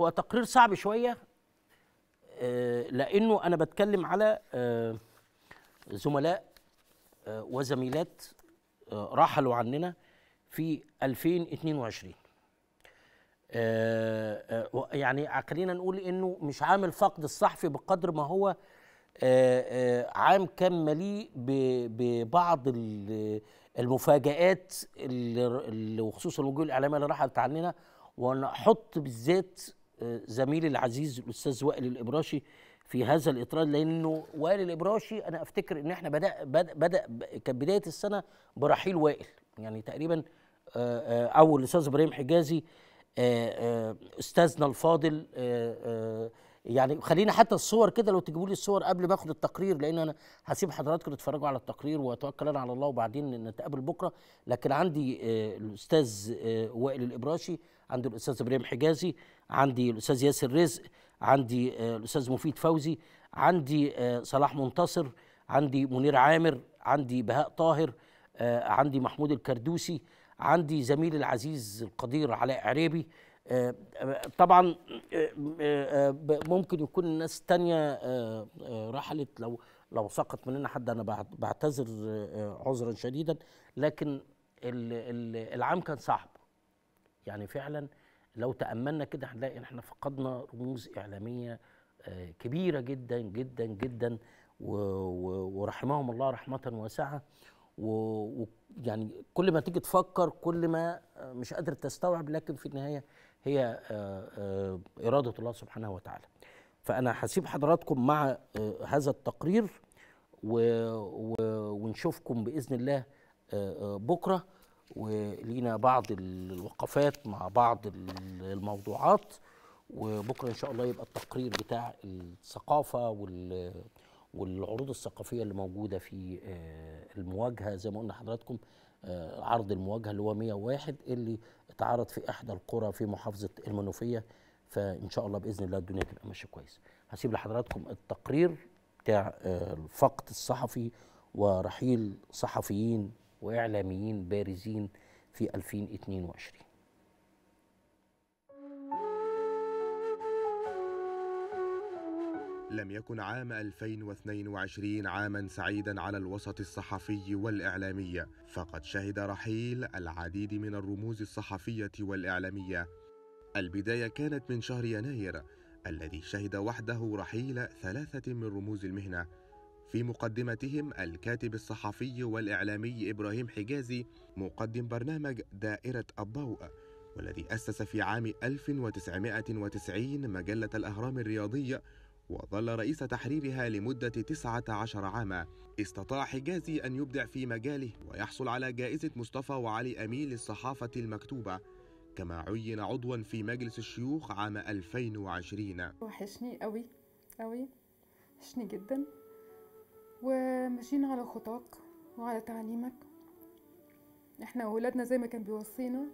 هو تقرير صعب شويه آه، لانه انا بتكلم على آه، زملاء آه، وزميلات رحلوا عننا في 2022 يعني خلينا نقول انه مش عام الفقد الصحفي بقدر ما هو عام كان مليء ببعض المفاجآت اللي وخصوصا الوجوه الاعلاميه اللي راحت عننا ونحط بالذات زميلي العزيز الاستاذ وائل الابراشي في هذا الاطار لانه وائل الابراشي انا افتكر ان احنا بدا بدا, بدأ كانت بدايه السنه برحيل وائل يعني تقريبا آه، آه، اول الاستاذ ابراهيم حجازي آه، استاذنا الفاضل يعني خلينا حتى الصور كده لو تجيبوا لي الصور قبل ما اخد التقرير لان انا هسيب حضراتكم تتفرجوا على التقرير واتوكل انا على الله وبعدين نتقابل بكره لكن عندي آه، الاستاذ آه، وائل الابراشي عندي الاستاذ ابراهيم حجازي عندي الاستاذ ياسر رزق عندي آه، الاستاذ مفيد فوزي عندي صلاح منتصر عندي منير عامر عندي بهاء طاهر عندي محمود الكردوسي عندي زميلي العزيز القدير علاء عريبي طبعا آه، آه، ممكن يكون الناس تانية آه، رحلت لو لو سقط مننا حد انا بعتذر عذرا شديدا لكن العام كان صعب يعني فعلا لو تاملنا كده هنلاقي ان احنا فقدنا رموز اعلاميه كبيره جدا جدا جدا ورحمهم الله رحمه واسعه ويعني كل ما تيجي تفكر كل ما مش قادر تستوعب لكن في النهايه هي آه، آه، إرادة الله سبحانه وتعالى فأنا هسيب حضراتكم مع آه، هذا التقرير و... و... ونشوفكم بإذن الله بكرة ولينا بعض الوقفات مع بعض الموضوعات وبكرة إن شاء الله يبقى التقرير بتاع الثقافة وال... والعروض الثقافية اللي موجودة في المواجهة زي ما قلنا حضراتكم آه، عرض المواجهه اللي هو 101 اللي اتعرض في احدى القرى في محافظه المنوفيه فان شاء الله باذن الله الدنيا تبقى ماشيه كويس هسيب لحضراتكم التقرير بتاع آه، الفقد الصحفي ورحيل صحفيين واعلاميين بارزين في 2022 لم يكن عام 2022 عاما سعيدا على الوسط الصحفي والإعلامي فقد شهد رحيل العديد من الرموز الصحفية والإعلامية البداية كانت من شهر يناير الذي شهد وحده رحيل ثلاثة من رموز المهنة في مقدمتهم الكاتب الصحفي والإعلامي إبراهيم حجازي مقدم برنامج دائرة الضوء والذي أسس في عام 1990 مجلة الأهرام الرياضية وظل رئيس تحريرها لمدة 19 عاما استطاع حجازي أن يبدع في مجاله ويحصل على جائزة مصطفى وعلي أمين للصحافة المكتوبة كما عين عضوا في مجلس الشيوخ عام 2020 وحشني قوي قوي وحشني جدا وماشيين على خطاك وعلى تعليمك احنا وولادنا زي ما كان بيوصينا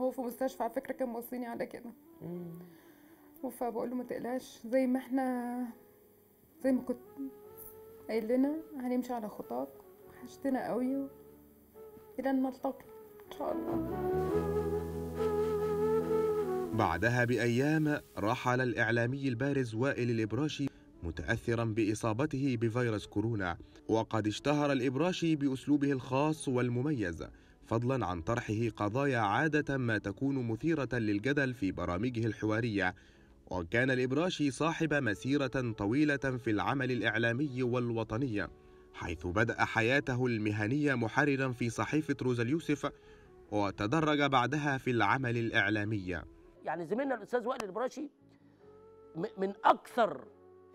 هو في مستشفى على فكره كان موصيني على كده فبقول له ما تقلقش زي ما احنا زي ما كنت قايل لنا هنمشي على خطاك وحشتنا قوي الى ان نلتقي ان شاء الله بعدها بايام رحل الاعلامي البارز وائل الابراشي متاثرا باصابته بفيروس كورونا وقد اشتهر الابراشي باسلوبه الخاص والمميز فضلا عن طرحه قضايا عاده ما تكون مثيره للجدل في برامجه الحواريه وكان الإبراشي صاحب مسيرة طويلة في العمل الإعلامي والوطني حيث بدأ حياته المهنية محررا في صحيفة روز اليوسف وتدرج بعدها في العمل الإعلامي يعني زميلنا الأستاذ وائل الإبراشي من أكثر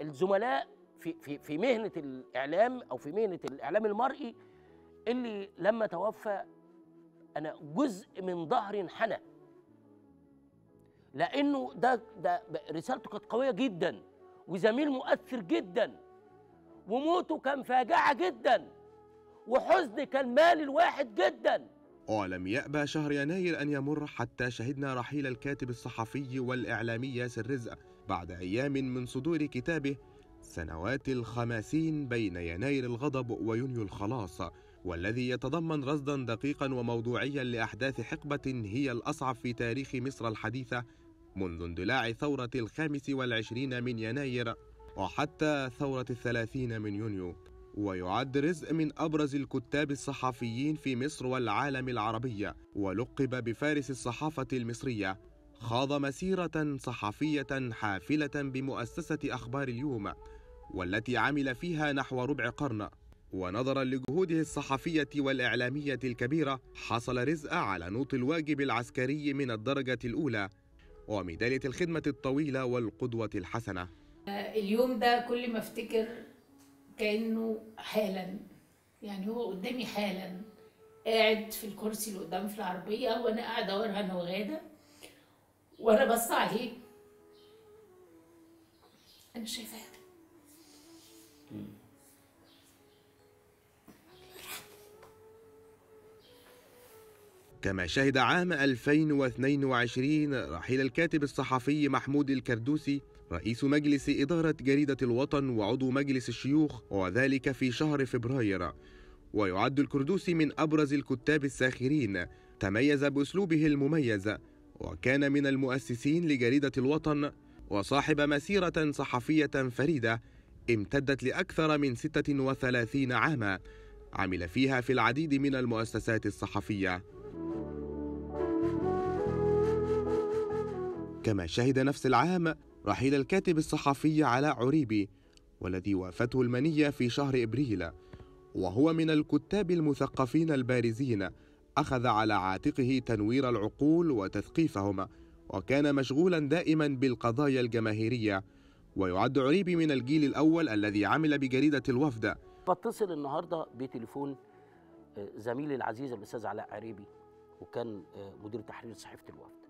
الزملاء في, في, في مهنة الإعلام أو في مهنة الإعلام المرئي اللي لما توفى أنا جزء من ظهري انحنى لانه ده ده رسالته كانت قويه جدا وزميل مؤثر جدا وموته كان فاجعه جدا وحزن كان مال الواحد جدا ولم يأبى شهر يناير أن يمر حتى شهدنا رحيل الكاتب الصحفي والإعلامي ياسر رزق بعد أيام من صدور كتابه سنوات الخماسين بين يناير الغضب ويونيو الخلاص والذي يتضمن رصدا دقيقا وموضوعيا لأحداث حقبة هي الأصعب في تاريخ مصر الحديثة منذ اندلاع ثورة الخامس والعشرين من يناير وحتى ثورة الثلاثين من يونيو ويعد رزق من أبرز الكتاب الصحفيين في مصر والعالم العربي ولقب بفارس الصحافة المصرية خاض مسيرة صحفية حافلة بمؤسسة أخبار اليوم والتي عمل فيها نحو ربع قرن ونظرا لجهوده الصحفية والإعلامية الكبيرة حصل رزق على نوط الواجب العسكري من الدرجة الأولى وميدالية الخدمة الطويلة والقدوة الحسنة آه، اليوم ده كل ما افتكر كأنه حالا يعني هو قدامي حالا قاعد في الكرسي اللي قدام في العربية وأنا قاعدة ورا أنا وغادة وأنا بص عليه أنا شايفاه كما شهد عام 2022 رحيل الكاتب الصحفي محمود الكردوسي رئيس مجلس إدارة جريدة الوطن وعضو مجلس الشيوخ وذلك في شهر فبراير ويعد الكردوسي من أبرز الكتاب الساخرين تميز بأسلوبه المميز وكان من المؤسسين لجريدة الوطن وصاحب مسيرة صحفية فريدة امتدت لأكثر من 36 عاما عمل فيها في العديد من المؤسسات الصحفيه كما شهد نفس العام رحيل الكاتب الصحفي علاء عريبي والذي وافته المنية في شهر إبريل وهو من الكتاب المثقفين البارزين أخذ على عاتقه تنوير العقول وتثقيفهم وكان مشغولا دائما بالقضايا الجماهيرية ويعد عريبي من الجيل الأول الذي عمل بجريدة الوفد بتصل النهاردة بتليفون آه، زميلي العزيز الأستاذ علاء عريبي وكان آه، مدير تحرير صحيفة الوفد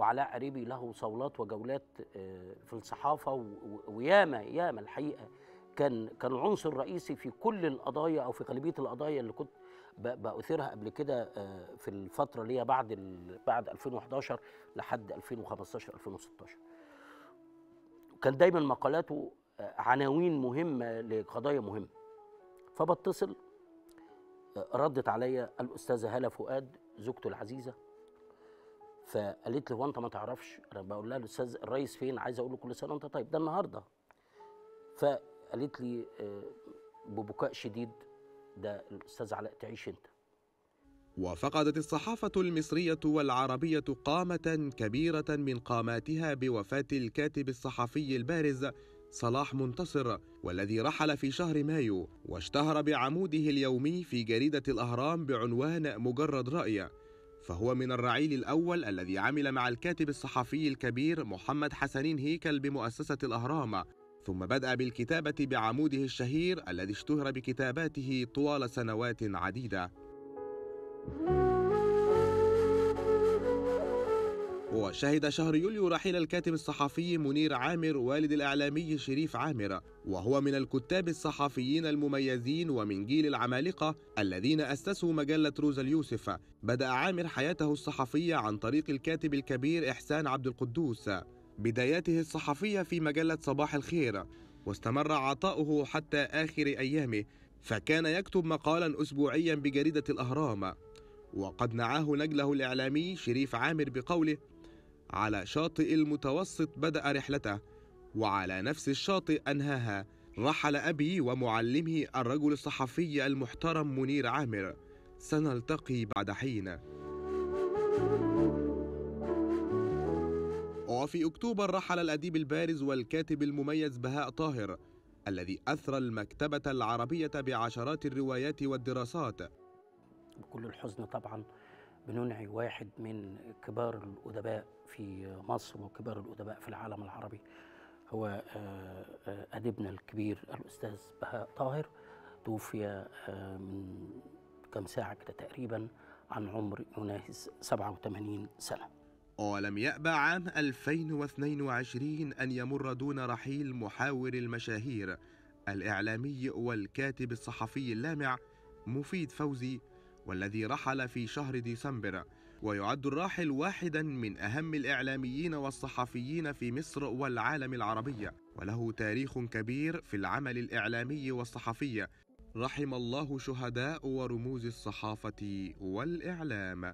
وعلاء عريبي له صولات وجولات آه، في الصحافه وياما ياما الحقيقه كان كان عنصر رئيسي في كل القضايا او في غالبيه القضايا اللي كنت باثيرها قبل كده آه، في الفتره اللي هي بعد بعد 2011 لحد 2015 2016 كان دايما مقالاته آه، عناوين مهمه لقضايا مهمه فبتصل ردت عليا الاستاذه هاله فؤاد زوجته العزيزه فقالت لي هو انت ما تعرفش انا بقول لها الاستاذ الرئيس فين عايز اقول له كل سنه وانت طيب ده النهارده فقالت لي آه، ببكاء شديد ده الاستاذ علاء تعيش انت وفقدت الصحافة المصرية والعربية قامة كبيرة من قاماتها بوفاة الكاتب الصحفي البارز صلاح منتصر والذي رحل في شهر مايو واشتهر بعموده اليومي في جريدة الأهرام بعنوان مجرد رايه فهو من الرعيل الأول الذي عمل مع الكاتب الصحفي الكبير محمد حسنين هيكل بمؤسسة الأهرام ثم بدأ بالكتابة بعموده الشهير الذي اشتهر بكتاباته طوال سنوات عديدة وشهد شهر يوليو رحيل الكاتب الصحفي منير عامر والد الإعلامي شريف عامر وهو من الكتاب الصحفيين المميزين ومن جيل العمالقة الذين أسسوا مجلة روز اليوسف بدأ عامر حياته الصحفية عن طريق الكاتب الكبير إحسان عبد القدوس بداياته الصحفية في مجلة صباح الخير واستمر عطاؤه حتى آخر أيامه فكان يكتب مقالا أسبوعيا بجريدة الأهرام وقد نعاه نجله الإعلامي شريف عامر بقوله على شاطئ المتوسط بدأ رحلته وعلى نفس الشاطئ أنهاها رحل أبي ومعلمه الرجل الصحفي المحترم منير عامر سنلتقي بعد حين وفي أكتوبر رحل الأديب البارز والكاتب المميز بهاء طاهر الذي أثرى المكتبة العربية بعشرات الروايات والدراسات بكل الحزن طبعا بننعي واحد من كبار الأدباء في مصر وكبار الأدباء في العالم العربي هو آه، آه، أدبنا الكبير الأستاذ بهاء طاهر توفي آه، من كم ساعة كده تقريبا عن عمر يناهز 87 سنة ولم يأبى عام 2022 أن يمر دون رحيل محاور المشاهير الإعلامي والكاتب الصحفي اللامع مفيد فوزي والذي رحل في شهر ديسمبر ويعد الراحل واحدا من اهم الاعلاميين والصحفيين في مصر والعالم العربي وله تاريخ كبير في العمل الاعلامي والصحفي رحم الله شهداء ورموز الصحافه والاعلام